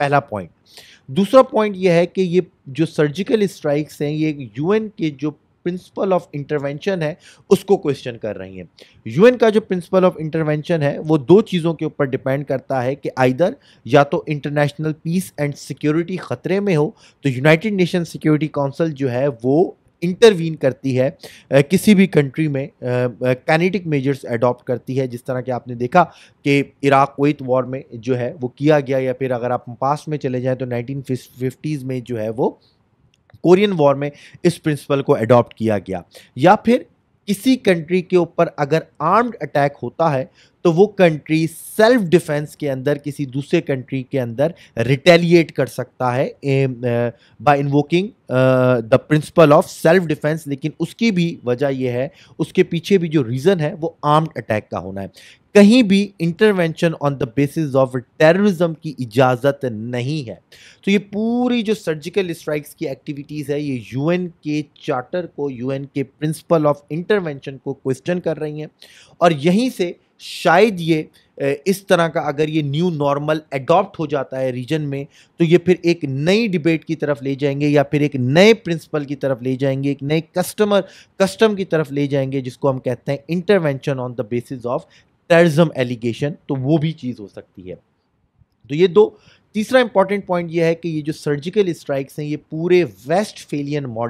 पहला पॉइंट दूसरा पॉइंट यह है कि ये जो सर्जिकल स्ट्राइक्स हैं ये यूएन के जो प्रिंसिपल ऑफ इंटरवेंशन है उसको क्वेश्चन कर रही हैं यूएन का जो प्रिंसिपल ऑफ इंटरवेंशन है वो दो चीज़ों के ऊपर डिपेंड करता है कि आइदर या तो इंटरनेशनल पीस एंड सिक्योरिटी ख़तरे में हो तो यूनाइटेड नेशन सिक्योरिटी काउंसिल जो है वो इंटरवीन करती है किसी भी कंट्री में कैनेटिक मेजर्स अडॉप्ट करती है जिस तरह के आपने देखा कि इराक वैत वॉर में जो है वो किया गया या फिर अगर आप पास्ट में चले जाएँ तो नाइनटीन फिफ्टीज़ में जो है वो कोरियन वॉर में इस प्रिंसिपल को अडॉप्ट किया गया या फिर किसी कंट्री के ऊपर अगर आर्म्ड अटैक होता है तो वो कंट्री सेल्फ डिफेंस के अंदर किसी दूसरे कंट्री के अंदर रिटेलिएट कर सकता है by invoking the principle of self defence लेकिन उसकी भी वजह यह है उसके पीछे भी जो रीज़न है वो आर्म्ड अटैक का होना है कहीं भी intervention on the basis of terrorism की इजाज़त नहीं है तो ये पूरी जो सर्जिकल स्ट्राइक्स की एक्टिविटीज़ है ये यूएन के चार्टर को यूएन के प्रिंसिपल ऑफ इंटरवेंशन को क्वेश्चन कर रही हैं और यहीं से शायद ये इस तरह का अगर ये न्यू नॉर्मल एडॉप्ट हो जाता है रीजन में तो ये फिर एक नई डिबेट की तरफ ले जाएंगे या फिर एक नए प्रिंसिपल की तरफ ले जाएंगे एक नए कस्टमर कस्टम की तरफ ले जाएंगे जिसको हम कहते हैं intervention on the basis of terrorism allegation तो वो भी चीज़ हो सकती है तो ये दो तीसरा इंपॉर्टेंट पॉइंट ये है कि ये जो सर्जिकल स्ट्राइक्स हैं ये पूरे वेस्ट फेलियन मॉडल